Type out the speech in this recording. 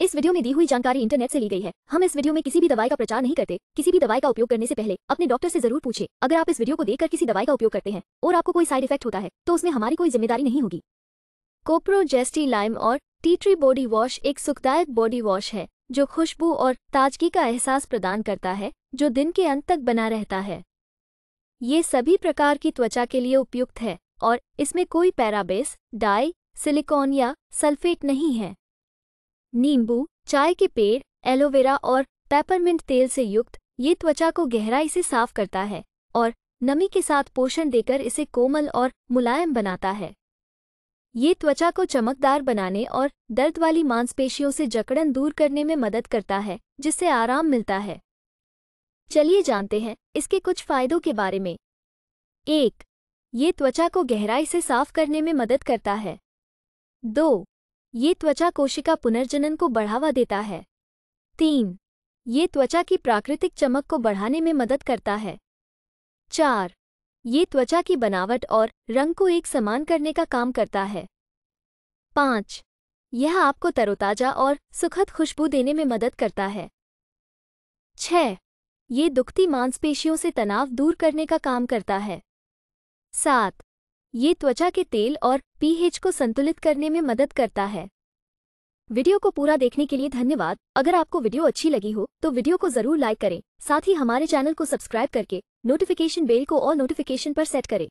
इस वीडियो में दी हुई जानकारी इंटरनेट से ली गई है हम इस वीडियो में किसी भी दवाई का प्रचार नहीं करते किसी भी दवाई का उपयोग करने से पहले अपने डॉक्टर से जरूर पूछे अगर आप इस वीडियो को देखकर किसी दवाई का उपयोग करते हैं और आपको कोई साइड इफेक्ट होता है तो उसमें हमारी कोई जिम्मेदारी नहीं होगी कोप्रोजेस्टी लाइम और टीट्री बॉडी वॉश एक सुखदायक बॉडी वॉश है जो खुशबू और ताजगी का एहसास प्रदान करता है जो दिन के अंत तक बना रहता है ये सभी प्रकार की त्वचा के लिए उपयुक्त है और इसमें कोई पैराबेस डाई सिलिकॉन या सल्फेट नहीं है नींबू चाय के पेड़ एलोवेरा और पेपरमिंट तेल से युक्त ये त्वचा को गहराई से साफ करता है और नमी के साथ पोषण देकर इसे कोमल और मुलायम बनाता है ये त्वचा को चमकदार बनाने और दर्द वाली मांसपेशियों से जकड़न दूर करने में मदद करता है जिससे आराम मिलता है चलिए जानते हैं इसके कुछ फायदों के बारे में एक ये त्वचा को गहराई से साफ करने में मदद करता है दो ये त्वचा कोशिका पुनर्जनन को बढ़ावा देता है तीन ये त्वचा की प्राकृतिक चमक को बढ़ाने में मदद करता है चार ये त्वचा की बनावट और रंग को एक समान करने का काम करता है पाँच यह आपको तरोताजा और सुखद खुशबू देने में मदद करता है छ ये दुखती मांसपेशियों से तनाव दूर करने का काम करता है सात ये त्वचा के तेल और पीएच को संतुलित करने में मदद करता है वीडियो को पूरा देखने के लिए धन्यवाद अगर आपको वीडियो अच्छी लगी हो तो वीडियो को जरूर लाइक करें साथ ही हमारे चैनल को सब्सक्राइब करके नोटिफिकेशन बेल को और नोटिफिकेशन पर सेट करें